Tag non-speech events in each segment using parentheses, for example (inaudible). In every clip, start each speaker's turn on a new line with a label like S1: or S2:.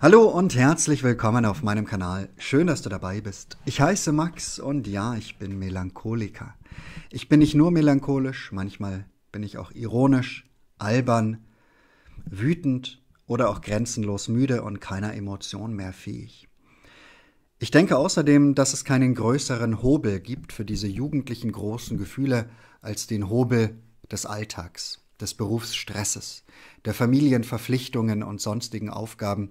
S1: Hallo und herzlich willkommen auf meinem Kanal. Schön, dass du dabei bist. Ich heiße Max und ja, ich bin Melancholiker. Ich bin nicht nur melancholisch, manchmal bin ich auch ironisch, albern, wütend oder auch grenzenlos müde und keiner Emotion mehr fähig. Ich denke außerdem, dass es keinen größeren Hobel gibt für diese jugendlichen großen Gefühle als den Hobel des Alltags, des Berufsstresses, der Familienverpflichtungen und sonstigen Aufgaben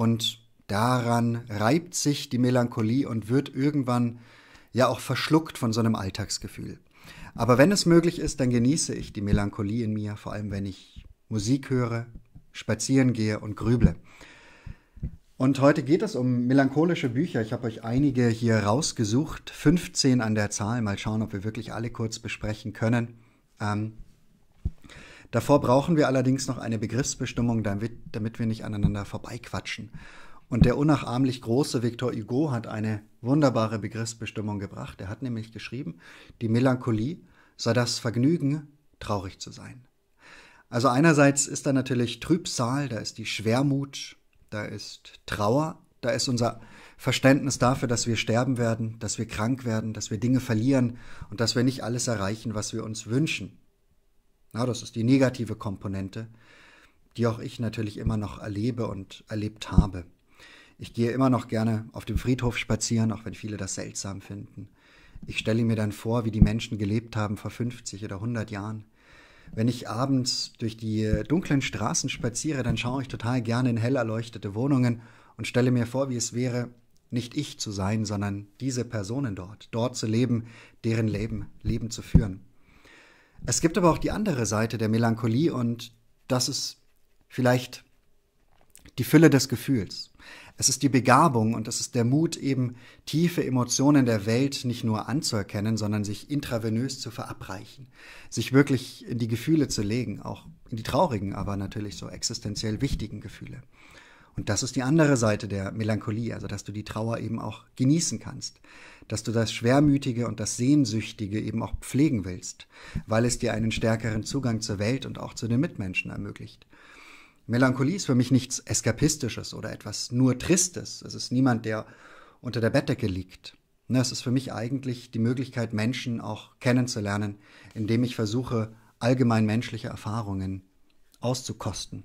S1: und daran reibt sich die Melancholie und wird irgendwann ja auch verschluckt von so einem Alltagsgefühl. Aber wenn es möglich ist, dann genieße ich die Melancholie in mir, vor allem wenn ich Musik höre, spazieren gehe und grüble. Und heute geht es um melancholische Bücher. Ich habe euch einige hier rausgesucht, 15 an der Zahl. Mal schauen, ob wir wirklich alle kurz besprechen können. Ähm, Davor brauchen wir allerdings noch eine Begriffsbestimmung, damit, damit wir nicht aneinander vorbeiquatschen. Und der unnachahmlich große Victor Hugo hat eine wunderbare Begriffsbestimmung gebracht. Er hat nämlich geschrieben, die Melancholie sei das Vergnügen, traurig zu sein. Also einerseits ist da natürlich Trübsal, da ist die Schwermut, da ist Trauer, da ist unser Verständnis dafür, dass wir sterben werden, dass wir krank werden, dass wir Dinge verlieren und dass wir nicht alles erreichen, was wir uns wünschen. Ja, das ist die negative Komponente, die auch ich natürlich immer noch erlebe und erlebt habe. Ich gehe immer noch gerne auf dem Friedhof spazieren, auch wenn viele das seltsam finden. Ich stelle mir dann vor, wie die Menschen gelebt haben vor 50 oder 100 Jahren. Wenn ich abends durch die dunklen Straßen spaziere, dann schaue ich total gerne in hell erleuchtete Wohnungen und stelle mir vor, wie es wäre, nicht ich zu sein, sondern diese Personen dort, dort zu leben, deren Leben, Leben zu führen. Es gibt aber auch die andere Seite der Melancholie und das ist vielleicht die Fülle des Gefühls. Es ist die Begabung und es ist der Mut, eben tiefe Emotionen der Welt nicht nur anzuerkennen, sondern sich intravenös zu verabreichen, sich wirklich in die Gefühle zu legen, auch in die traurigen, aber natürlich so existenziell wichtigen Gefühle. Und das ist die andere Seite der Melancholie, also dass du die Trauer eben auch genießen kannst, dass du das Schwermütige und das Sehnsüchtige eben auch pflegen willst, weil es dir einen stärkeren Zugang zur Welt und auch zu den Mitmenschen ermöglicht. Melancholie ist für mich nichts Eskapistisches oder etwas nur Tristes. Es ist niemand, der unter der Bettdecke liegt. Ne, es ist für mich eigentlich die Möglichkeit, Menschen auch kennenzulernen, indem ich versuche, allgemein menschliche Erfahrungen auszukosten.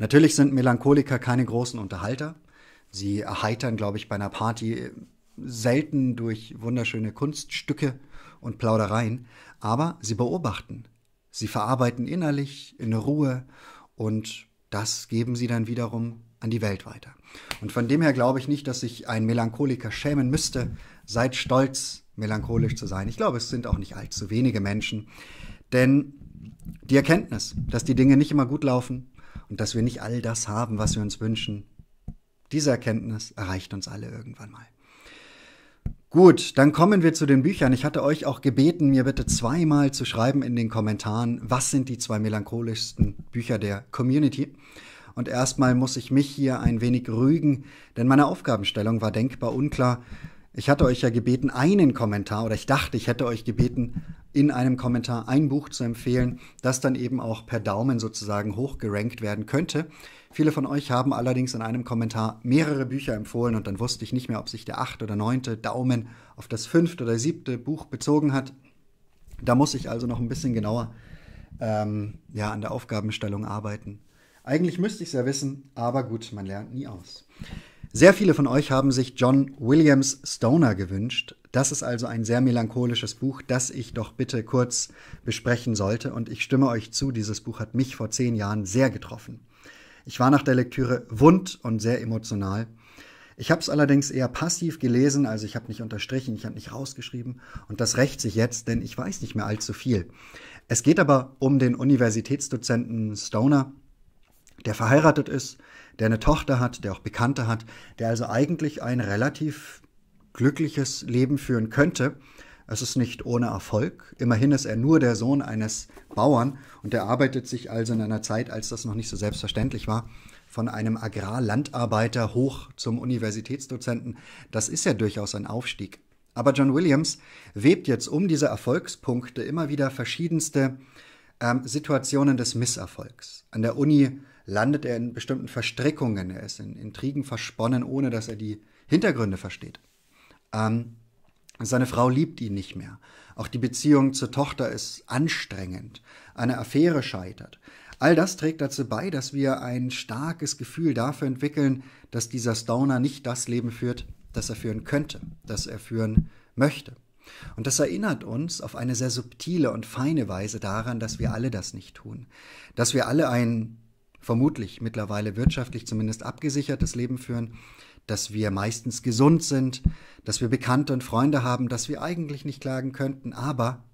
S1: Natürlich sind Melancholiker keine großen Unterhalter. Sie erheitern, glaube ich, bei einer Party äh, selten durch wunderschöne Kunststücke und Plaudereien, aber sie beobachten, sie verarbeiten innerlich in Ruhe und das geben sie dann wiederum an die Welt weiter. Und von dem her glaube ich nicht, dass sich ein Melancholiker schämen müsste. Seid stolz, melancholisch zu sein. Ich glaube, es sind auch nicht allzu wenige Menschen. Denn die Erkenntnis, dass die Dinge nicht immer gut laufen, und dass wir nicht all das haben, was wir uns wünschen. Diese Erkenntnis erreicht uns alle irgendwann mal. Gut, dann kommen wir zu den Büchern. Ich hatte euch auch gebeten, mir bitte zweimal zu schreiben in den Kommentaren, was sind die zwei melancholischsten Bücher der Community. Und erstmal muss ich mich hier ein wenig rügen, denn meine Aufgabenstellung war denkbar unklar. Ich hatte euch ja gebeten, einen Kommentar, oder ich dachte, ich hätte euch gebeten, in einem Kommentar ein Buch zu empfehlen, das dann eben auch per Daumen sozusagen hochgerankt werden könnte. Viele von euch haben allerdings in einem Kommentar mehrere Bücher empfohlen und dann wusste ich nicht mehr, ob sich der achte oder neunte Daumen auf das fünfte oder siebte Buch bezogen hat. Da muss ich also noch ein bisschen genauer ähm, ja, an der Aufgabenstellung arbeiten. Eigentlich müsste ich es ja wissen, aber gut, man lernt nie aus. Sehr viele von euch haben sich John Williams Stoner gewünscht. Das ist also ein sehr melancholisches Buch, das ich doch bitte kurz besprechen sollte. Und ich stimme euch zu, dieses Buch hat mich vor zehn Jahren sehr getroffen. Ich war nach der Lektüre wund und sehr emotional. Ich habe es allerdings eher passiv gelesen, also ich habe nicht unterstrichen, ich habe nicht rausgeschrieben. Und das rächt sich jetzt, denn ich weiß nicht mehr allzu viel. Es geht aber um den Universitätsdozenten Stoner, der verheiratet ist der eine Tochter hat, der auch Bekannte hat, der also eigentlich ein relativ glückliches Leben führen könnte. Es ist nicht ohne Erfolg. Immerhin ist er nur der Sohn eines Bauern und er arbeitet sich also in einer Zeit, als das noch nicht so selbstverständlich war, von einem Agrarlandarbeiter hoch zum Universitätsdozenten. Das ist ja durchaus ein Aufstieg. Aber John Williams webt jetzt um diese Erfolgspunkte immer wieder verschiedenste ähm, Situationen des Misserfolgs. An der Uni landet er in bestimmten Verstrickungen, er ist in Intrigen versponnen, ohne dass er die Hintergründe versteht. Ähm, seine Frau liebt ihn nicht mehr. Auch die Beziehung zur Tochter ist anstrengend. Eine Affäre scheitert. All das trägt dazu bei, dass wir ein starkes Gefühl dafür entwickeln, dass dieser Stoner nicht das Leben führt, das er führen könnte, das er führen möchte. Und das erinnert uns auf eine sehr subtile und feine Weise daran, dass wir alle das nicht tun. Dass wir alle ein vermutlich mittlerweile wirtschaftlich zumindest abgesichertes Leben führen, dass wir meistens gesund sind, dass wir Bekannte und Freunde haben, dass wir eigentlich nicht klagen könnten, aber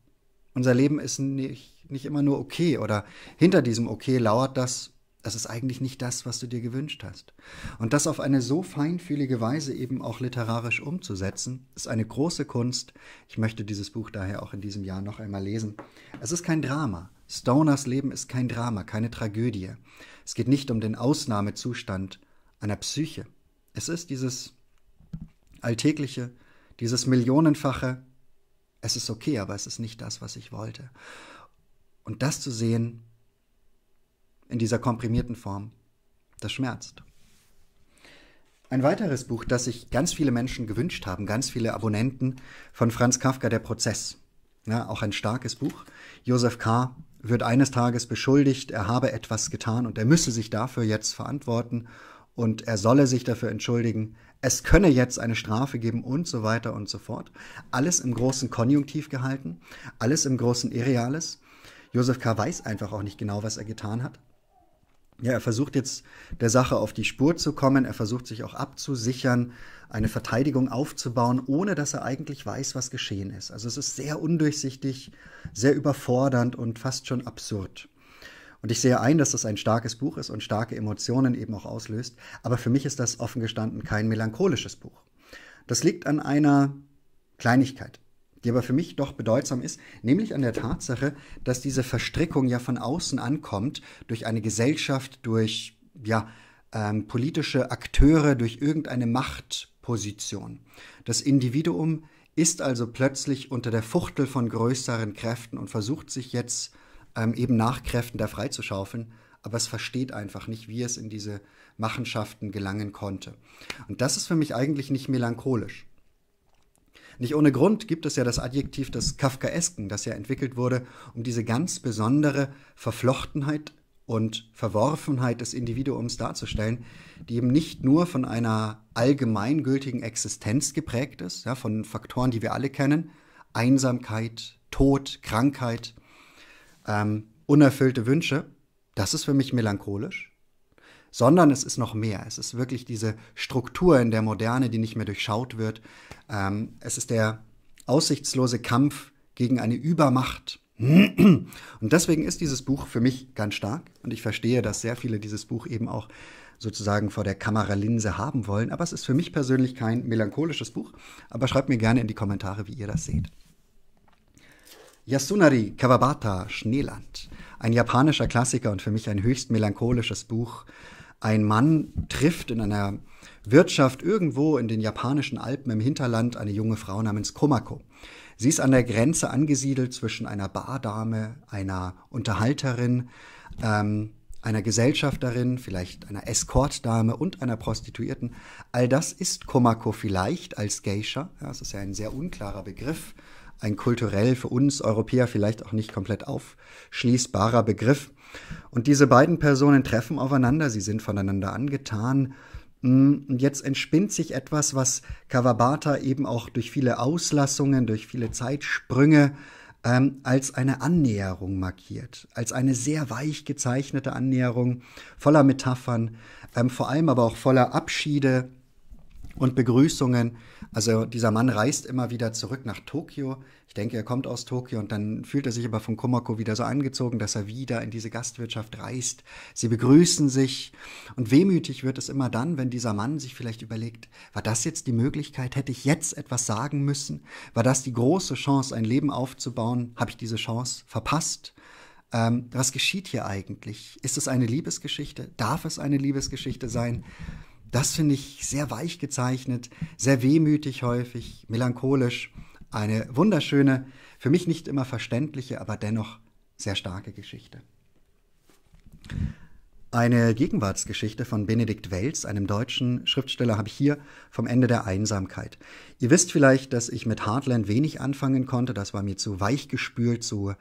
S1: unser Leben ist nicht, nicht immer nur okay oder hinter diesem okay lauert das, das ist eigentlich nicht das, was du dir gewünscht hast. Und das auf eine so feinfühlige Weise eben auch literarisch umzusetzen, ist eine große Kunst. Ich möchte dieses Buch daher auch in diesem Jahr noch einmal lesen. Es ist kein Drama. Stoners Leben ist kein Drama, keine Tragödie. Es geht nicht um den Ausnahmezustand einer Psyche. Es ist dieses alltägliche, dieses millionenfache, es ist okay, aber es ist nicht das, was ich wollte. Und das zu sehen in dieser komprimierten Form, das schmerzt. Ein weiteres Buch, das sich ganz viele Menschen gewünscht haben, ganz viele Abonnenten von Franz Kafka, Der Prozess. Ja, auch ein starkes Buch. Josef K., wird eines Tages beschuldigt, er habe etwas getan und er müsse sich dafür jetzt verantworten und er solle sich dafür entschuldigen, es könne jetzt eine Strafe geben und so weiter und so fort. Alles im großen Konjunktiv gehalten, alles im großen Irreales. Josef K. weiß einfach auch nicht genau, was er getan hat. Ja, er versucht jetzt der Sache auf die Spur zu kommen, er versucht sich auch abzusichern, eine Verteidigung aufzubauen, ohne dass er eigentlich weiß, was geschehen ist. Also es ist sehr undurchsichtig, sehr überfordernd und fast schon absurd. Und ich sehe ein, dass das ein starkes Buch ist und starke Emotionen eben auch auslöst, aber für mich ist das offen gestanden kein melancholisches Buch. Das liegt an einer Kleinigkeit die aber für mich doch bedeutsam ist, nämlich an der Tatsache, dass diese Verstrickung ja von außen ankommt, durch eine Gesellschaft, durch ja, ähm, politische Akteure, durch irgendeine Machtposition. Das Individuum ist also plötzlich unter der Fuchtel von größeren Kräften und versucht sich jetzt ähm, eben nach Kräften da freizuschaufeln, aber es versteht einfach nicht, wie es in diese Machenschaften gelangen konnte. Und das ist für mich eigentlich nicht melancholisch, nicht ohne Grund gibt es ja das Adjektiv des Kafkaesken, das ja entwickelt wurde, um diese ganz besondere Verflochtenheit und Verworfenheit des Individuums darzustellen, die eben nicht nur von einer allgemeingültigen Existenz geprägt ist, ja, von Faktoren, die wir alle kennen, Einsamkeit, Tod, Krankheit, ähm, unerfüllte Wünsche, das ist für mich melancholisch, sondern es ist noch mehr. Es ist wirklich diese Struktur in der Moderne, die nicht mehr durchschaut wird. Ähm, es ist der aussichtslose Kampf gegen eine Übermacht. Und deswegen ist dieses Buch für mich ganz stark und ich verstehe, dass sehr viele dieses Buch eben auch sozusagen vor der Kameralinse haben wollen. Aber es ist für mich persönlich kein melancholisches Buch. Aber schreibt mir gerne in die Kommentare, wie ihr das seht. Yasunari Kawabata Schneeland. Ein japanischer Klassiker und für mich ein höchst melancholisches Buch ein Mann trifft in einer Wirtschaft irgendwo in den japanischen Alpen im Hinterland eine junge Frau namens Komako. Sie ist an der Grenze angesiedelt zwischen einer Bardame, einer Unterhalterin, ähm, einer Gesellschafterin, vielleicht einer Eskortdame und einer Prostituierten. All das ist Komako vielleicht als Geisha. Ja, das ist ja ein sehr unklarer Begriff, ein kulturell für uns Europäer vielleicht auch nicht komplett aufschließbarer Begriff. Und diese beiden Personen treffen aufeinander, sie sind voneinander angetan. Mm, und jetzt entspinnt sich etwas, was Kawabata eben auch durch viele Auslassungen, durch viele Zeitsprünge ähm, als eine Annäherung markiert, als eine sehr weich gezeichnete Annäherung, voller Metaphern, ähm, vor allem aber auch voller Abschiede und Begrüßungen, also dieser Mann reist immer wieder zurück nach Tokio. Ich denke, er kommt aus Tokio und dann fühlt er sich aber von Komako wieder so angezogen, dass er wieder in diese Gastwirtschaft reist. Sie begrüßen sich und wehmütig wird es immer dann, wenn dieser Mann sich vielleicht überlegt, war das jetzt die Möglichkeit, hätte ich jetzt etwas sagen müssen? War das die große Chance, ein Leben aufzubauen? Habe ich diese Chance verpasst? Ähm, was geschieht hier eigentlich? Ist es eine Liebesgeschichte? Darf es eine Liebesgeschichte sein? Das finde ich sehr weich gezeichnet, sehr wehmütig häufig, melancholisch. Eine wunderschöne, für mich nicht immer verständliche, aber dennoch sehr starke Geschichte. Eine Gegenwartsgeschichte von Benedikt Welz, einem deutschen Schriftsteller, habe ich hier vom Ende der Einsamkeit. Ihr wisst vielleicht, dass ich mit Heartland wenig anfangen konnte. Das war mir zu weich gespült, zu,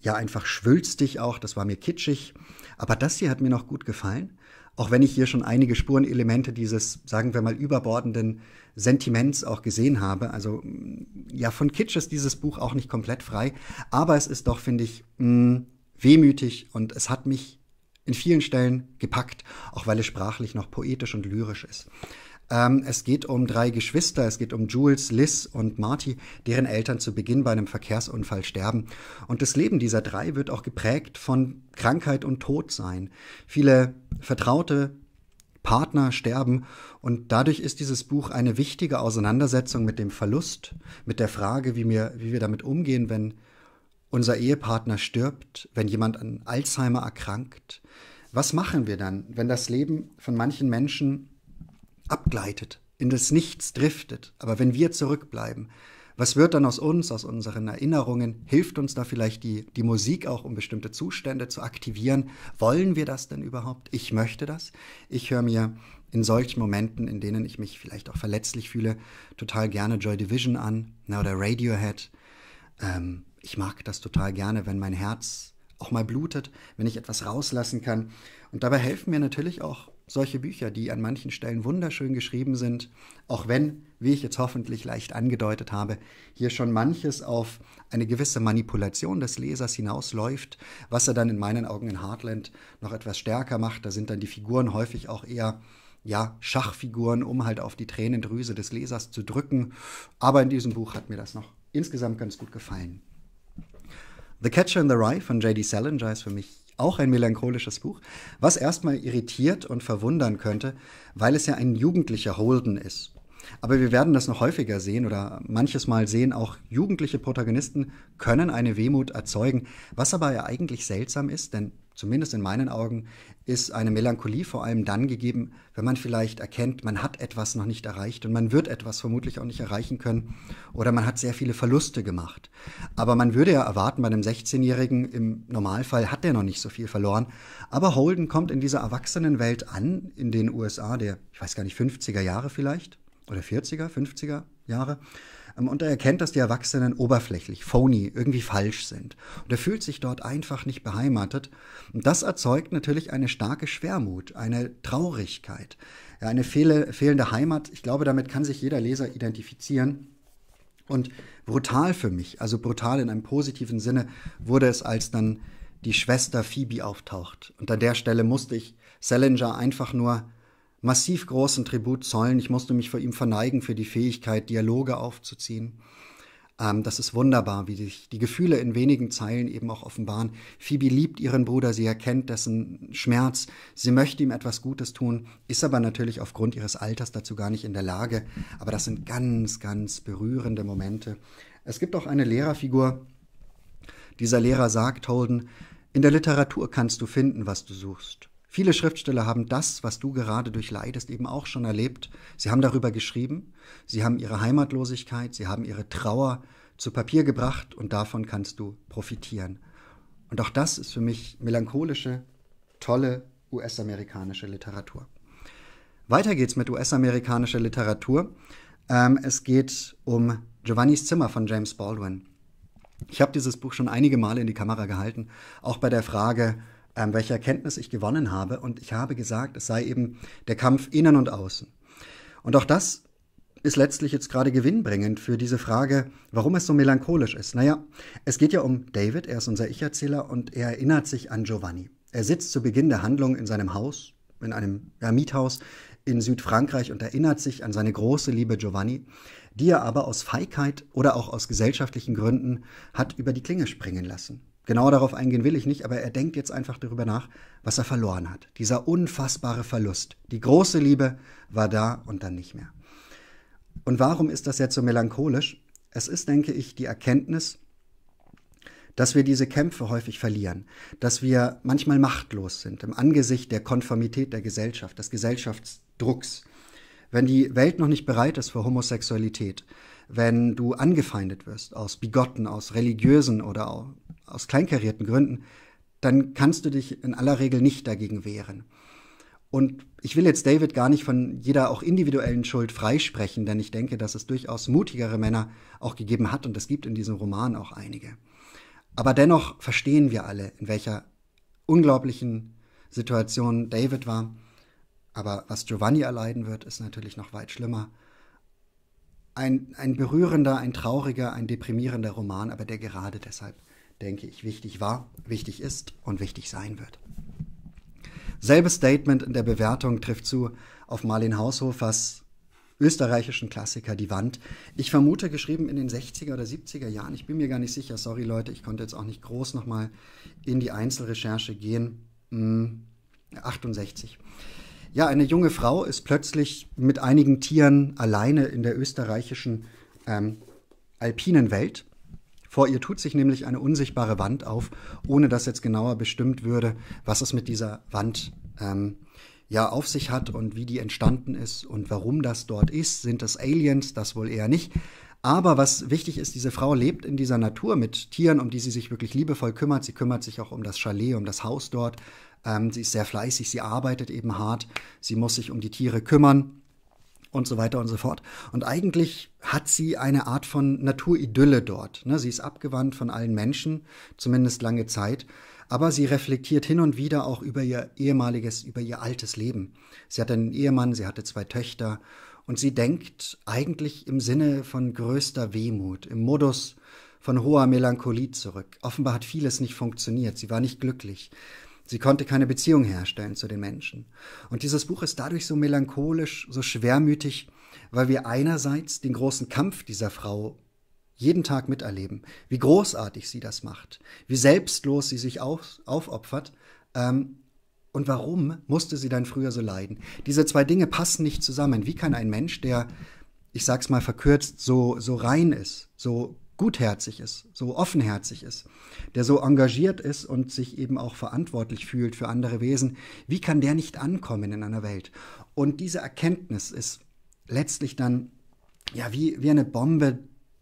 S1: ja, einfach schwülstig auch. Das war mir kitschig. Aber das hier hat mir noch gut gefallen auch wenn ich hier schon einige Spurenelemente dieses, sagen wir mal, überbordenden Sentiments auch gesehen habe. Also mm, ja, von Kitsch ist dieses Buch auch nicht komplett frei, aber es ist doch, finde ich, mh, mm, wehmütig und es hat mich in vielen Stellen gepackt, auch weil es sprachlich noch poetisch und lyrisch ist. Ähm, es geht um drei Geschwister, es geht um Jules, Liz und Marty, deren Eltern zu Beginn bei einem Verkehrsunfall sterben. Und das Leben dieser drei wird auch geprägt von Krankheit und Tod sein. Viele Vertraute, Partner sterben. Und dadurch ist dieses Buch eine wichtige Auseinandersetzung mit dem Verlust, mit der Frage, wie wir, wie wir damit umgehen, wenn unser Ehepartner stirbt, wenn jemand an Alzheimer erkrankt. Was machen wir dann, wenn das Leben von manchen Menschen abgleitet, in das Nichts driftet. Aber wenn wir zurückbleiben, was wird dann aus uns, aus unseren Erinnerungen? Hilft uns da vielleicht die, die Musik auch, um bestimmte Zustände zu aktivieren? Wollen wir das denn überhaupt? Ich möchte das. Ich höre mir in solchen Momenten, in denen ich mich vielleicht auch verletzlich fühle, total gerne Joy Division an ne, oder Radiohead. Ähm, ich mag das total gerne, wenn mein Herz auch mal blutet, wenn ich etwas rauslassen kann. Und dabei helfen mir natürlich auch solche Bücher, die an manchen Stellen wunderschön geschrieben sind, auch wenn, wie ich jetzt hoffentlich leicht angedeutet habe, hier schon manches auf eine gewisse Manipulation des Lesers hinausläuft, was er dann in meinen Augen in Heartland noch etwas stärker macht. Da sind dann die Figuren häufig auch eher ja, Schachfiguren, um halt auf die Tränendrüse des Lesers zu drücken. Aber in diesem Buch hat mir das noch insgesamt ganz gut gefallen. The Catcher in the Rye von J.D. Salinger ist für mich auch ein melancholisches Buch, was erstmal irritiert und verwundern könnte, weil es ja ein jugendlicher Holden ist. Aber wir werden das noch häufiger sehen oder manches Mal sehen, auch jugendliche Protagonisten können eine Wehmut erzeugen, was aber ja eigentlich seltsam ist, denn zumindest in meinen Augen, ist eine Melancholie vor allem dann gegeben, wenn man vielleicht erkennt, man hat etwas noch nicht erreicht und man wird etwas vermutlich auch nicht erreichen können oder man hat sehr viele Verluste gemacht. Aber man würde ja erwarten, bei einem 16-Jährigen im Normalfall hat der noch nicht so viel verloren. Aber Holden kommt in dieser Erwachsenenwelt an, in den USA der, ich weiß gar nicht, 50er Jahre vielleicht oder 40er, 50er Jahre ähm, und er erkennt, dass die Erwachsenen oberflächlich, phony, irgendwie falsch sind. Und er fühlt sich dort einfach nicht beheimatet. Und das erzeugt natürlich eine starke Schwermut, eine Traurigkeit, eine fehlende Heimat. Ich glaube, damit kann sich jeder Leser identifizieren. Und brutal für mich, also brutal in einem positiven Sinne, wurde es, als dann die Schwester Phoebe auftaucht. Und an der Stelle musste ich Salinger einfach nur massiv großen Tribut zollen. Ich musste mich vor ihm verneigen für die Fähigkeit, Dialoge aufzuziehen. Ähm, das ist wunderbar, wie sich die Gefühle in wenigen Zeilen eben auch offenbaren. Phoebe liebt ihren Bruder, sie erkennt dessen Schmerz, sie möchte ihm etwas Gutes tun, ist aber natürlich aufgrund ihres Alters dazu gar nicht in der Lage. Aber das sind ganz, ganz berührende Momente. Es gibt auch eine Lehrerfigur. Dieser Lehrer sagt Holden, in der Literatur kannst du finden, was du suchst. Viele Schriftsteller haben das, was du gerade durchleidest, eben auch schon erlebt. Sie haben darüber geschrieben, sie haben ihre Heimatlosigkeit, sie haben ihre Trauer zu Papier gebracht und davon kannst du profitieren. Und auch das ist für mich melancholische, tolle US-amerikanische Literatur. Weiter geht's mit US-amerikanischer Literatur. Ähm, es geht um Giovanni's Zimmer von James Baldwin. Ich habe dieses Buch schon einige Male in die Kamera gehalten, auch bei der Frage, ähm, welche Erkenntnis ich gewonnen habe. Und ich habe gesagt, es sei eben der Kampf innen und außen. Und auch das ist letztlich jetzt gerade gewinnbringend für diese Frage, warum es so melancholisch ist. Naja, es geht ja um David, er ist unser Ich-Erzähler und er erinnert sich an Giovanni. Er sitzt zu Beginn der Handlung in seinem Haus, in einem ja, Miethaus in Südfrankreich und erinnert sich an seine große Liebe Giovanni, die er aber aus Feigheit oder auch aus gesellschaftlichen Gründen hat über die Klinge springen lassen. Genau darauf eingehen will ich nicht, aber er denkt jetzt einfach darüber nach, was er verloren hat. Dieser unfassbare Verlust. Die große Liebe war da und dann nicht mehr. Und warum ist das jetzt so melancholisch? Es ist, denke ich, die Erkenntnis, dass wir diese Kämpfe häufig verlieren, dass wir manchmal machtlos sind im Angesicht der Konformität der Gesellschaft, des Gesellschaftsdrucks, wenn die Welt noch nicht bereit ist für Homosexualität, wenn du angefeindet wirst aus bigotten, aus religiösen oder aus kleinkarierten Gründen, dann kannst du dich in aller Regel nicht dagegen wehren. Und ich will jetzt David gar nicht von jeder auch individuellen Schuld freisprechen, denn ich denke, dass es durchaus mutigere Männer auch gegeben hat und es gibt in diesem Roman auch einige. Aber dennoch verstehen wir alle, in welcher unglaublichen Situation David war aber was Giovanni erleiden wird, ist natürlich noch weit schlimmer. Ein, ein berührender, ein trauriger, ein deprimierender Roman, aber der gerade deshalb, denke ich, wichtig war, wichtig ist und wichtig sein wird. Selbes Statement in der Bewertung trifft zu auf Marlin Haushofers österreichischen Klassiker Die Wand. Ich vermute, geschrieben in den 60er oder 70er Jahren. Ich bin mir gar nicht sicher. Sorry, Leute, ich konnte jetzt auch nicht groß nochmal in die Einzelrecherche gehen. Hm, 68. Ja, eine junge Frau ist plötzlich mit einigen Tieren alleine in der österreichischen ähm, alpinen Welt. Vor ihr tut sich nämlich eine unsichtbare Wand auf, ohne dass jetzt genauer bestimmt würde, was es mit dieser Wand ähm, ja auf sich hat und wie die entstanden ist und warum das dort ist. Sind das Aliens? Das wohl eher nicht. Aber was wichtig ist, diese Frau lebt in dieser Natur mit Tieren, um die sie sich wirklich liebevoll kümmert. Sie kümmert sich auch um das Chalet, um das Haus dort, ähm, sie ist sehr fleißig, sie arbeitet eben hart, sie muss sich um die Tiere kümmern und so weiter und so fort. Und eigentlich hat sie eine Art von Naturidylle dort. Ne? Sie ist abgewandt von allen Menschen, zumindest lange Zeit. Aber sie reflektiert hin und wieder auch über ihr ehemaliges, über ihr altes Leben. Sie hat einen Ehemann, sie hatte zwei Töchter und sie denkt eigentlich im Sinne von größter Wehmut, im Modus von hoher Melancholie zurück. Offenbar hat vieles nicht funktioniert, sie war nicht glücklich. Sie konnte keine Beziehung herstellen zu den Menschen. Und dieses Buch ist dadurch so melancholisch, so schwermütig, weil wir einerseits den großen Kampf dieser Frau jeden Tag miterleben, wie großartig sie das macht, wie selbstlos sie sich auf, aufopfert. Ähm, und warum musste sie dann früher so leiden? Diese zwei Dinge passen nicht zusammen. Wie kann ein Mensch, der, ich sag's mal verkürzt, so, so rein ist, so gutherzig ist, so offenherzig ist, der so engagiert ist und sich eben auch verantwortlich fühlt für andere Wesen, wie kann der nicht ankommen in einer Welt? Und diese Erkenntnis ist letztlich dann, ja, wie, wie eine Bombe,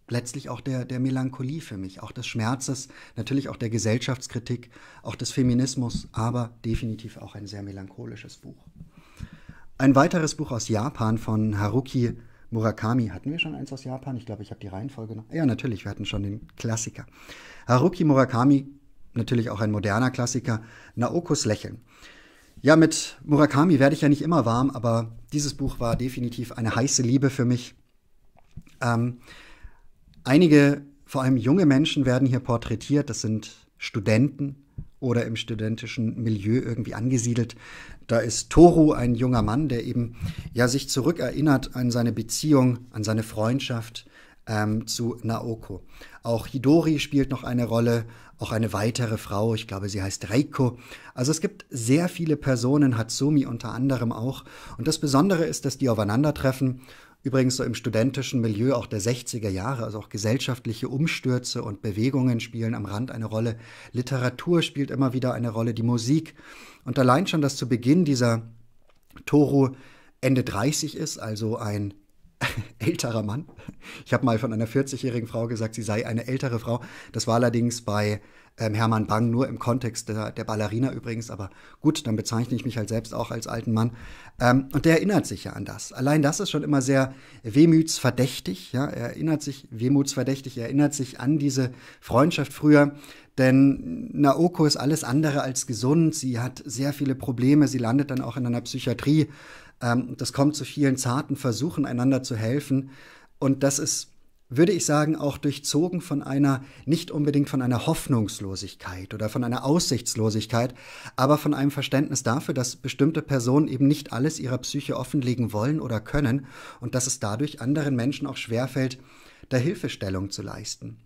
S1: letztlich auch der, der Melancholie für mich, auch des Schmerzes, natürlich auch der Gesellschaftskritik, auch des Feminismus, aber definitiv auch ein sehr melancholisches Buch. Ein weiteres Buch aus Japan von Haruki Murakami hatten wir schon eins aus Japan. Ich glaube, ich habe die Reihenfolge noch. Ja, natürlich, wir hatten schon den Klassiker. Haruki Murakami, natürlich auch ein moderner Klassiker. Naokos Lächeln. Ja, mit Murakami werde ich ja nicht immer warm, aber dieses Buch war definitiv eine heiße Liebe für mich. Ähm, einige, vor allem junge Menschen werden hier porträtiert. Das sind Studenten, oder im studentischen Milieu irgendwie angesiedelt. Da ist Toru ein junger Mann, der eben ja sich zurückerinnert an seine Beziehung, an seine Freundschaft ähm, zu Naoko. Auch Hidori spielt noch eine Rolle, auch eine weitere Frau, ich glaube, sie heißt Reiko. Also es gibt sehr viele Personen, Hatsumi unter anderem auch. Und das Besondere ist, dass die aufeinandertreffen Übrigens so im studentischen Milieu auch der 60er Jahre, also auch gesellschaftliche Umstürze und Bewegungen spielen am Rand eine Rolle. Literatur spielt immer wieder eine Rolle, die Musik. Und allein schon, dass zu Beginn dieser Toro Ende 30 ist, also ein (laughs) älterer Mann. Ich habe mal von einer 40-jährigen Frau gesagt, sie sei eine ältere Frau. Das war allerdings bei ähm, Hermann Bang nur im Kontext der, der, Ballerina übrigens, aber gut, dann bezeichne ich mich halt selbst auch als alten Mann. Ähm, und der erinnert sich ja an das. Allein das ist schon immer sehr wehmütsverdächtig, ja, er erinnert sich, wehmutsverdächtig, er erinnert sich an diese Freundschaft früher, denn Naoko ist alles andere als gesund, sie hat sehr viele Probleme, sie landet dann auch in einer Psychiatrie, ähm, das kommt zu vielen zarten Versuchen, einander zu helfen. Und das ist würde ich sagen, auch durchzogen von einer, nicht unbedingt von einer Hoffnungslosigkeit oder von einer Aussichtslosigkeit, aber von einem Verständnis dafür, dass bestimmte Personen eben nicht alles ihrer Psyche offenlegen wollen oder können und dass es dadurch anderen Menschen auch schwerfällt, da Hilfestellung zu leisten.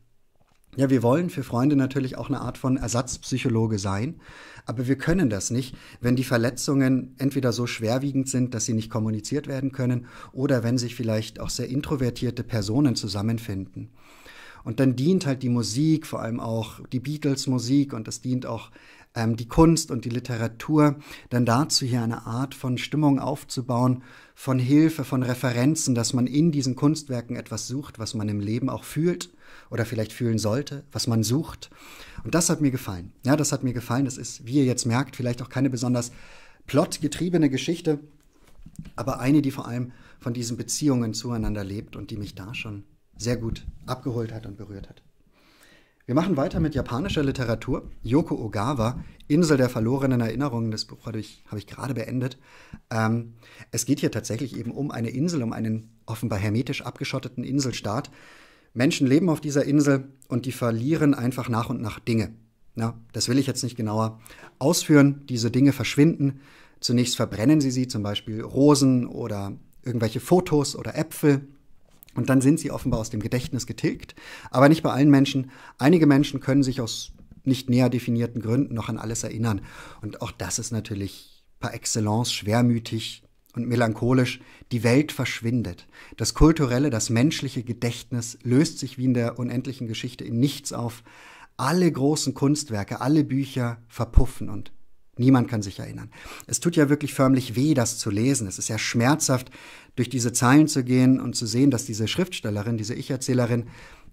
S1: Ja, wir wollen für Freunde natürlich auch eine Art von Ersatzpsychologe sein, aber wir können das nicht, wenn die Verletzungen entweder so schwerwiegend sind, dass sie nicht kommuniziert werden können oder wenn sich vielleicht auch sehr introvertierte Personen zusammenfinden. Und dann dient halt die Musik, vor allem auch die Beatles Musik und das dient auch ähm, die Kunst und die Literatur dann dazu hier eine Art von Stimmung aufzubauen, von Hilfe, von Referenzen, dass man in diesen Kunstwerken etwas sucht, was man im Leben auch fühlt oder vielleicht fühlen sollte, was man sucht. Und das hat mir gefallen. Ja, das hat mir gefallen. Das ist, wie ihr jetzt merkt, vielleicht auch keine besonders plotgetriebene Geschichte, aber eine, die vor allem von diesen Beziehungen zueinander lebt und die mich da schon sehr gut abgeholt hat und berührt hat. Wir machen weiter mit japanischer Literatur. Yoko Ogawa, Insel der verlorenen Erinnerungen, das Buch habe ich, habe ich gerade beendet. Ähm, es geht hier tatsächlich eben um eine Insel, um einen offenbar hermetisch abgeschotteten Inselstaat. Menschen leben auf dieser Insel und die verlieren einfach nach und nach Dinge. Na, das will ich jetzt nicht genauer ausführen. Diese Dinge verschwinden. Zunächst verbrennen sie sie, zum Beispiel Rosen oder irgendwelche Fotos oder Äpfel. Und dann sind sie offenbar aus dem Gedächtnis getilgt. Aber nicht bei allen Menschen. Einige Menschen können sich aus nicht näher definierten Gründen noch an alles erinnern. Und auch das ist natürlich par excellence schwermütig und melancholisch. Die Welt verschwindet. Das kulturelle, das menschliche Gedächtnis löst sich wie in der unendlichen Geschichte in nichts auf. Alle großen Kunstwerke, alle Bücher verpuffen und Niemand kann sich erinnern. Es tut ja wirklich förmlich weh, das zu lesen. Es ist ja schmerzhaft, durch diese Zeilen zu gehen und zu sehen, dass diese Schriftstellerin, diese Ich-Erzählerin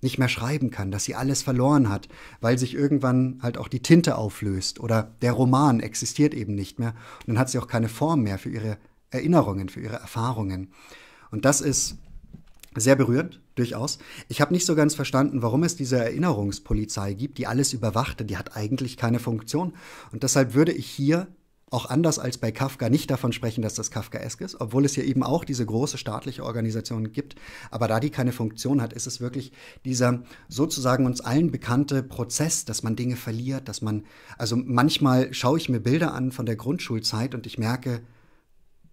S1: nicht mehr schreiben kann, dass sie alles verloren hat, weil sich irgendwann halt auch die Tinte auflöst oder der Roman existiert eben nicht mehr und dann hat sie auch keine Form mehr für ihre Erinnerungen, für ihre Erfahrungen. Und das ist sehr berührend Durchaus. Ich habe nicht so ganz verstanden, warum es diese Erinnerungspolizei gibt, die alles überwacht, die hat eigentlich keine Funktion. Und deshalb würde ich hier auch anders als bei Kafka nicht davon sprechen, dass das Kafkaesk ist, obwohl es hier eben auch diese große staatliche Organisation gibt. Aber da die keine Funktion hat, ist es wirklich dieser sozusagen uns allen bekannte Prozess, dass man Dinge verliert, dass man, also manchmal schaue ich mir Bilder an von der Grundschulzeit und ich merke,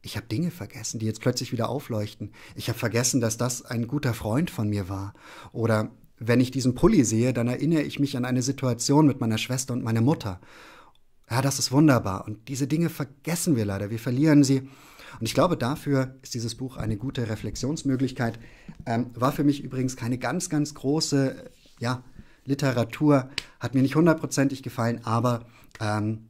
S1: ich habe Dinge vergessen, die jetzt plötzlich wieder aufleuchten. Ich habe vergessen, dass das ein guter Freund von mir war. Oder wenn ich diesen Pulli sehe, dann erinnere ich mich an eine Situation mit meiner Schwester und meiner Mutter. Ja, das ist wunderbar. Und diese Dinge vergessen wir leider. Wir verlieren sie. Und ich glaube, dafür ist dieses Buch eine gute Reflexionsmöglichkeit. Ähm, war für mich übrigens keine ganz, ganz große ja, Literatur. Hat mir nicht hundertprozentig gefallen, aber ähm,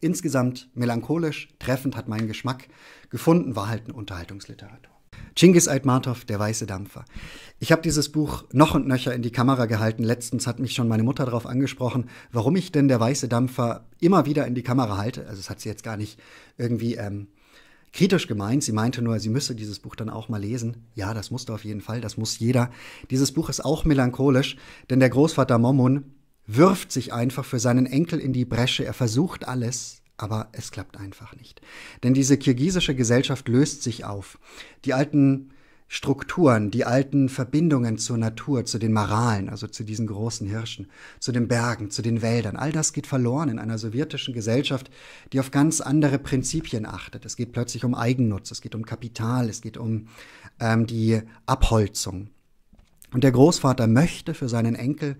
S1: insgesamt melancholisch, treffend hat mein Geschmack gefunden, war halt eine Unterhaltungsliteratur. Chingis Aitmatov, Der weiße Dampfer. Ich habe dieses Buch noch und nöcher in die Kamera gehalten. Letztens hat mich schon meine Mutter darauf angesprochen, warum ich denn Der weiße Dampfer immer wieder in die Kamera halte. Also es hat sie jetzt gar nicht irgendwie ähm, kritisch gemeint. Sie meinte nur, sie müsse dieses Buch dann auch mal lesen. Ja, das musste auf jeden Fall, das muss jeder. Dieses Buch ist auch melancholisch, denn der Großvater Momun wirft sich einfach für seinen Enkel in die Bresche. Er versucht alles, aber es klappt einfach nicht. Denn diese kirgisische Gesellschaft löst sich auf. Die alten Strukturen, die alten Verbindungen zur Natur, zu den Maralen, also zu diesen großen Hirschen, zu den Bergen, zu den Wäldern, all das geht verloren in einer sowjetischen Gesellschaft, die auf ganz andere Prinzipien achtet. Es geht plötzlich um Eigennutz, es geht um Kapital, es geht um ähm, die Abholzung. Und der Großvater möchte für seinen Enkel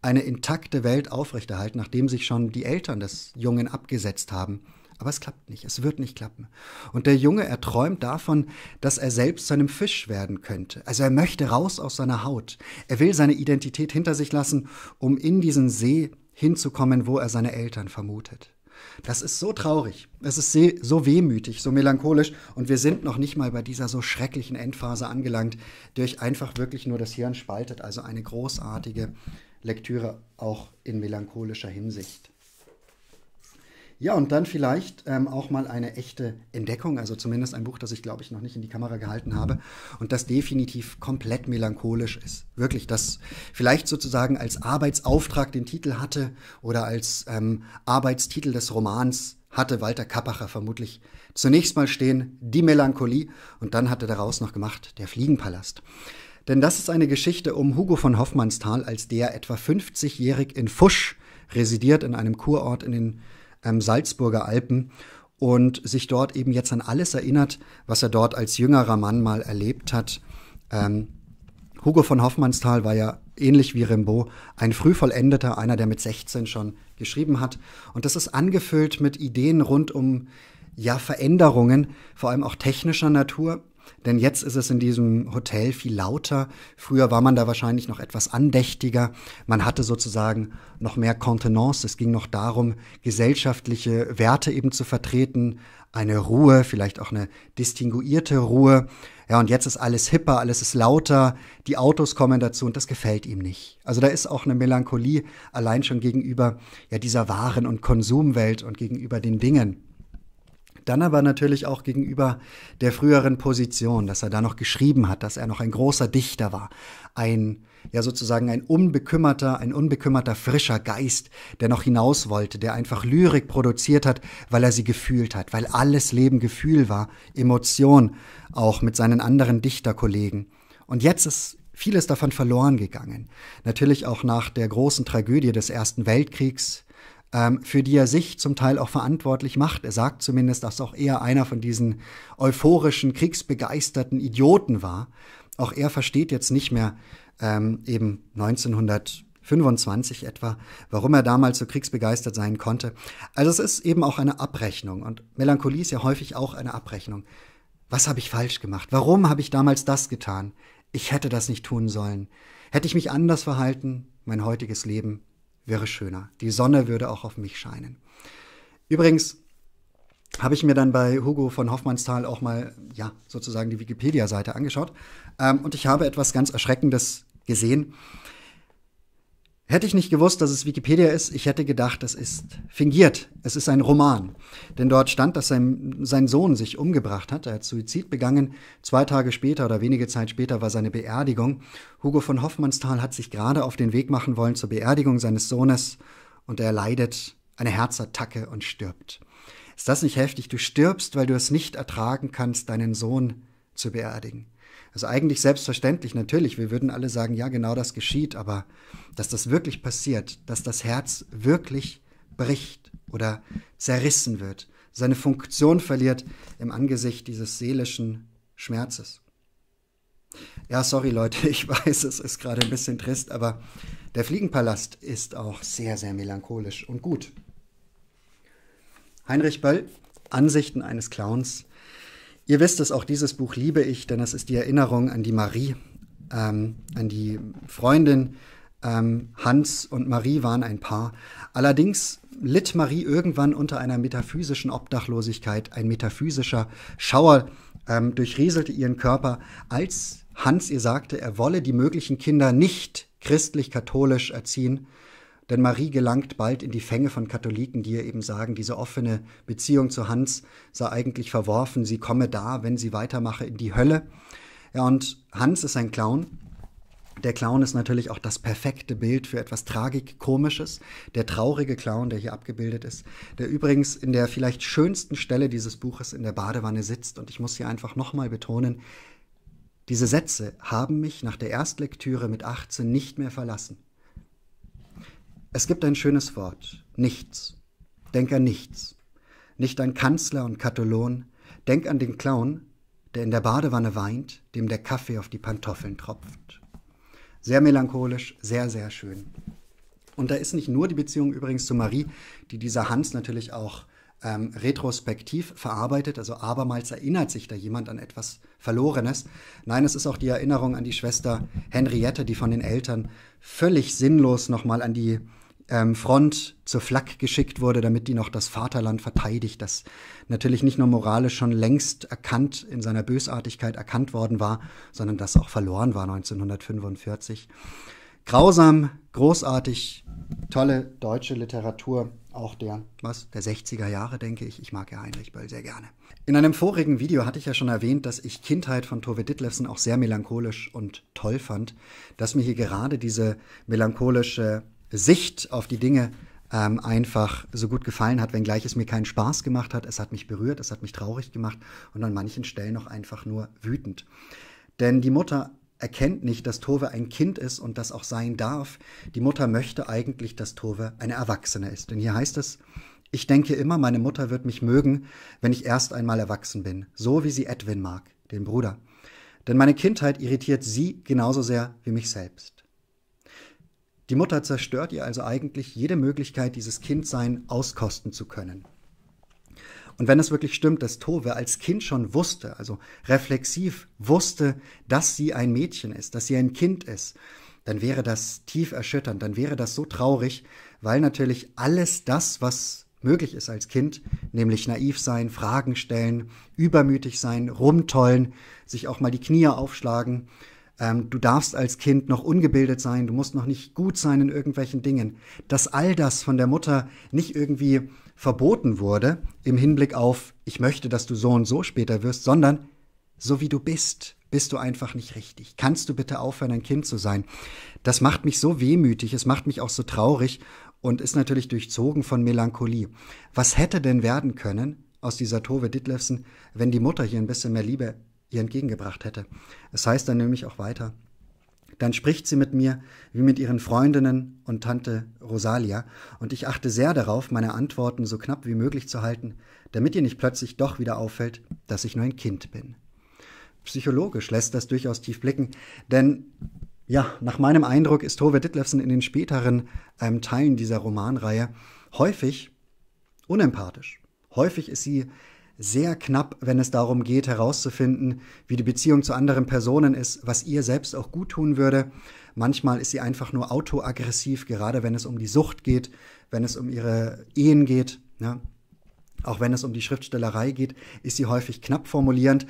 S1: eine intakte Welt aufrechterhalten, nachdem sich schon die Eltern des Jungen abgesetzt haben. Aber es klappt nicht, es wird nicht klappen. Und der Junge, er träumt davon, dass er selbst zu einem Fisch werden könnte. Also er möchte raus aus seiner Haut. Er will seine Identität hinter sich lassen, um in diesen See hinzukommen, wo er seine Eltern vermutet. Das ist so traurig, es ist so wehmütig, so melancholisch und wir sind noch nicht mal bei dieser so schrecklichen Endphase angelangt, die euch einfach wirklich nur das Hirn spaltet. Also eine großartige Lektüre auch in melancholischer Hinsicht. Ja, und dann vielleicht ähm, auch mal eine echte Entdeckung, also zumindest ein Buch, das ich, glaube ich, noch nicht in die Kamera gehalten habe und das definitiv komplett melancholisch ist. Wirklich, das vielleicht sozusagen als Arbeitsauftrag den Titel hatte oder als ähm, Arbeitstitel des Romans hatte Walter Kappacher vermutlich zunächst mal stehen, die Melancholie und dann hatte daraus noch gemacht, der Fliegenpalast. Denn das ist eine Geschichte um Hugo von Hoffmannsthal, als der etwa 50-jährig in Fusch residiert, in einem Kurort in den ähm, Salzburger Alpen und sich dort eben jetzt an alles erinnert, was er dort als jüngerer Mann mal erlebt hat. Ähm, Hugo von Hoffmannsthal war ja ähnlich wie Rimbaud ein frühvollendeter, einer, der mit 16 schon geschrieben hat. Und das ist angefüllt mit Ideen rund um ja, Veränderungen, vor allem auch technischer Natur, denn jetzt ist es in diesem Hotel viel lauter. Früher war man da wahrscheinlich noch etwas andächtiger. Man hatte sozusagen noch mehr Kontenance. Es ging noch darum, gesellschaftliche Werte eben zu vertreten. Eine Ruhe, vielleicht auch eine distinguierte Ruhe. Ja, und jetzt ist alles hipper, alles ist lauter. Die Autos kommen dazu und das gefällt ihm nicht. Also da ist auch eine Melancholie allein schon gegenüber ja, dieser Waren- und Konsumwelt und gegenüber den Dingen. Dann aber natürlich auch gegenüber der früheren Position, dass er da noch geschrieben hat, dass er noch ein großer Dichter war. Ein, ja sozusagen ein unbekümmerter, ein unbekümmerter frischer Geist, der noch hinaus wollte, der einfach Lyrik produziert hat, weil er sie gefühlt hat, weil alles Leben Gefühl war, Emotion, auch mit seinen anderen Dichterkollegen. Und jetzt ist vieles davon verloren gegangen. Natürlich auch nach der großen Tragödie des Ersten Weltkriegs, ähm, für die er sich zum Teil auch verantwortlich macht. Er sagt zumindest, dass auch er einer von diesen euphorischen, kriegsbegeisterten Idioten war. Auch er versteht jetzt nicht mehr ähm, eben 1925 etwa, warum er damals so kriegsbegeistert sein konnte. Also es ist eben auch eine Abrechnung und Melancholie ist ja häufig auch eine Abrechnung. Was habe ich falsch gemacht? Warum habe ich damals das getan? Ich hätte das nicht tun sollen. Hätte ich mich anders verhalten, mein heutiges Leben wäre schöner. Die Sonne würde auch auf mich scheinen. Übrigens habe ich mir dann bei Hugo von Hoffmannsthal auch mal, ja, sozusagen die Wikipedia-Seite angeschaut. Ähm, und ich habe etwas ganz Erschreckendes gesehen. Hätte ich nicht gewusst, dass es Wikipedia ist, ich hätte gedacht, es ist fingiert. Es ist ein Roman. Denn dort stand, dass sein, sein Sohn sich umgebracht hat. Er hat Suizid begangen. Zwei Tage später oder wenige Zeit später war seine Beerdigung. Hugo von Hoffmannsthal hat sich gerade auf den Weg machen wollen zur Beerdigung seines Sohnes und er leidet eine Herzattacke und stirbt. Ist das nicht heftig? Du stirbst, weil du es nicht ertragen kannst, deinen Sohn zu beerdigen ist eigentlich selbstverständlich, natürlich. Wir würden alle sagen, ja, genau das geschieht, aber dass das wirklich passiert, dass das Herz wirklich bricht oder zerrissen wird, seine Funktion verliert im Angesicht dieses seelischen Schmerzes. Ja, sorry Leute, (laughs) ich weiß, es ist gerade ein bisschen trist, aber der Fliegenpalast ist auch sehr, sehr melancholisch und gut. Heinrich Böll, Ansichten eines Clowns, Ihr wisst es, auch dieses Buch liebe ich, denn es ist die Erinnerung an die Marie, ähm, an die Freundin. Ähm, Hans und Marie waren ein Paar. Allerdings litt Marie irgendwann unter einer metaphysischen Obdachlosigkeit. Ein metaphysischer Schauer ähm, durchrieselte ihren Körper, als Hans ihr sagte, er wolle die möglichen Kinder nicht christlich-katholisch erziehen, denn Marie gelangt bald in die Fänge von Katholiken, die ihr eben sagen, diese offene Beziehung zu Hans sei eigentlich verworfen, sie komme da, wenn sie weitermache, in die Hölle. Ja, und Hans ist ein Clown. Der Clown ist natürlich auch das perfekte Bild für etwas Tragikomisches. Der traurige Clown, der hier abgebildet ist, der übrigens in der vielleicht schönsten Stelle dieses Buches in der Badewanne sitzt. Und ich muss hier einfach nochmal betonen, diese Sätze haben mich nach der Erstlektüre mit 18 nicht mehr verlassen. Es gibt ein schönes Wort. Nichts. Denk an nichts. Nicht an Kanzler und Katholon. Denk an den Clown, der in der Badewanne weint, dem der Kaffee auf die Pantoffeln tropft. Sehr melancholisch, sehr, sehr schön. Und da ist nicht nur die Beziehung übrigens zu Marie, die dieser Hans natürlich auch ähm, retrospektiv verarbeitet, also abermals erinnert sich da jemand an etwas Verlorenes. Nein, es ist auch die Erinnerung an die Schwester Henriette, die von den Eltern völlig sinnlos nochmal an die ähm, Front zur Flak geschickt wurde, damit die noch das Vaterland verteidigt, das natürlich nicht nur moralisch schon längst erkannt, in seiner Bösartigkeit erkannt worden war, sondern das auch verloren war 1945. Grausam, großartig, tolle deutsche Literatur. Auch der. Was? Der 60er Jahre, denke ich. Ich mag ja Heinrich Böll sehr gerne. In einem vorigen Video hatte ich ja schon erwähnt, dass ich Kindheit von Tove Ditlevsen auch sehr melancholisch und toll fand, dass mir hier gerade diese melancholische Sicht auf die Dinge ähm, einfach so gut gefallen hat, wenngleich es mir keinen Spaß gemacht hat. Es hat mich berührt, es hat mich traurig gemacht und an manchen Stellen auch einfach nur wütend. Denn die Mutter erkennt nicht, dass Tove ein Kind ist und das auch sein darf. Die Mutter möchte eigentlich, dass Tove eine Erwachsene ist. Denn hier heißt es, ich denke immer, meine Mutter wird mich mögen, wenn ich erst einmal erwachsen bin, so wie sie Edwin mag, den Bruder. Denn meine Kindheit irritiert sie genauso sehr wie mich selbst. Die Mutter zerstört ihr also eigentlich jede Möglichkeit, dieses Kindsein auskosten zu können. Und wenn es wirklich stimmt, dass Tove als Kind schon wusste, also reflexiv wusste, dass sie ein Mädchen ist, dass sie ein Kind ist, dann wäre das tief erschütternd, dann wäre das so traurig, weil natürlich alles das, was möglich ist als Kind, nämlich naiv sein, Fragen stellen, übermütig sein, rumtollen, sich auch mal die Knie aufschlagen. Ähm, du darfst als Kind noch ungebildet sein, du musst noch nicht gut sein in irgendwelchen Dingen. Dass all das von der Mutter nicht irgendwie verboten wurde im Hinblick auf, ich möchte, dass du so und so später wirst, sondern so wie du bist, bist du einfach nicht richtig. Kannst du bitte aufhören, ein Kind zu sein? Das macht mich so wehmütig, es macht mich auch so traurig und ist natürlich durchzogen von Melancholie. Was hätte denn werden können aus dieser Tove Ditlevsen, wenn die Mutter hier ein bisschen mehr Liebe ihr entgegengebracht hätte? Es heißt dann nämlich auch weiter, dann spricht sie mit mir wie mit ihren Freundinnen und Tante Rosalia, und ich achte sehr darauf, meine Antworten so knapp wie möglich zu halten, damit ihr nicht plötzlich doch wieder auffällt, dass ich nur ein Kind bin. Psychologisch lässt das durchaus tief blicken, denn ja, nach meinem Eindruck ist Tove Ditlevsen in den späteren ähm, Teilen dieser Romanreihe häufig unempathisch. Häufig ist sie sehr knapp, wenn es darum geht, herauszufinden, wie die Beziehung zu anderen Personen ist, was ihr selbst auch gut tun würde. Manchmal ist sie einfach nur autoaggressiv, gerade wenn es um die Sucht geht, wenn es um ihre Ehen geht. Ja. Auch wenn es um die Schriftstellerei geht, ist sie häufig knapp formulierend.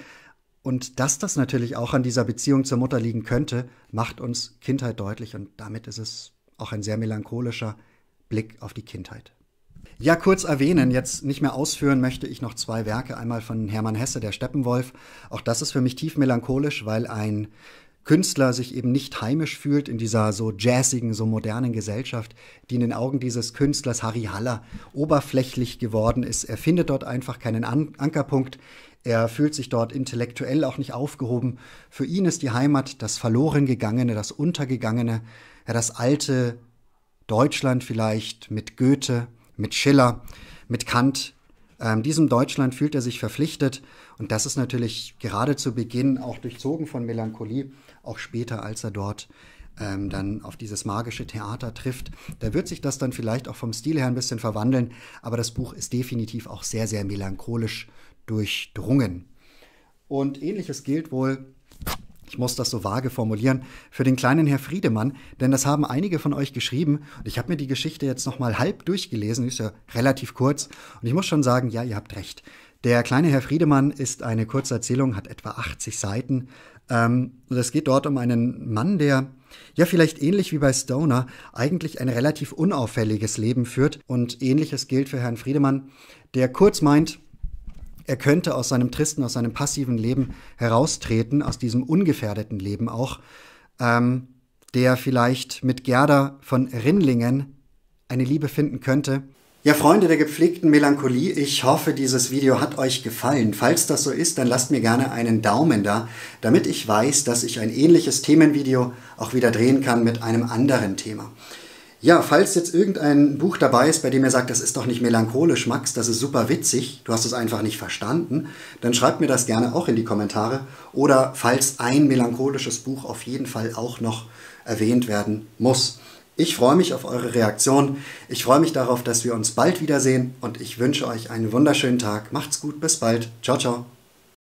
S1: Und dass das natürlich auch an dieser Beziehung zur Mutter liegen könnte, macht uns Kindheit deutlich. Und damit ist es auch ein sehr melancholischer Blick auf die Kindheit ja kurz erwähnen. Jetzt nicht mehr ausführen möchte ich noch zwei Werke. Einmal von Hermann Hesse, Der Steppenwolf. Auch das ist für mich tief melancholisch, weil ein Künstler sich eben nicht heimisch fühlt in dieser so jazzigen, so modernen Gesellschaft, die in den Augen dieses Künstlers Harry Haller oberflächlich geworden ist. Er findet dort einfach keinen An Ankerpunkt. Er fühlt sich dort intellektuell auch nicht aufgehoben. Für ihn ist die Heimat das verloren gegangene, das untergegangene, ja, das alte Deutschland vielleicht mit Goethe, mit Schiller, mit Kant. Ähm, diesem Deutschland fühlt er sich verpflichtet und das ist natürlich gerade zu Beginn auch durchzogen von Melancholie, auch später, als er dort ähm, dann auf dieses magische Theater trifft. Da wird sich das dann vielleicht auch vom Stil her ein bisschen verwandeln, aber das Buch ist definitiv auch sehr, sehr melancholisch durchdrungen. Und ähnliches gilt wohl ich muss das so vage formulieren, für den kleinen Herr Friedemann, denn das haben einige von euch geschrieben und ich habe mir die Geschichte jetzt nochmal halb durchgelesen, ist ja relativ kurz und ich muss schon sagen, ja, ihr habt recht. Der kleine Herr Friedemann ist eine kurze Erzählung, hat etwa 80 Seiten. Ähm, es geht dort um einen Mann, der ja vielleicht ähnlich wie bei Stoner eigentlich ein relativ unauffälliges Leben führt und ähnliches gilt für Herrn Friedemann, der kurz meint, er könnte aus seinem tristen, aus seinem passiven Leben heraustreten, aus diesem ungefährdeten Leben auch, ähm, der vielleicht mit Gerda von Rindlingen eine Liebe finden könnte. Ja, Freunde der gepflegten Melancholie, ich hoffe, dieses Video hat euch gefallen. Falls das so ist, dann lasst mir gerne einen Daumen da, damit ich weiß, dass ich ein ähnliches Themenvideo auch wieder drehen kann mit einem anderen Thema. Ja, falls jetzt irgendein Buch dabei ist, bei dem ihr sagt, das ist doch nicht melancholisch, Max, das ist super witzig, du hast es einfach nicht verstanden, dann schreibt mir das gerne auch in die Kommentare. Oder falls ein melancholisches Buch auf jeden Fall auch noch erwähnt werden muss. Ich freue mich auf eure Reaktion. Ich freue mich darauf, dass wir uns bald wiedersehen und ich wünsche euch einen wunderschönen Tag. Macht's gut, bis bald. Ciao, ciao.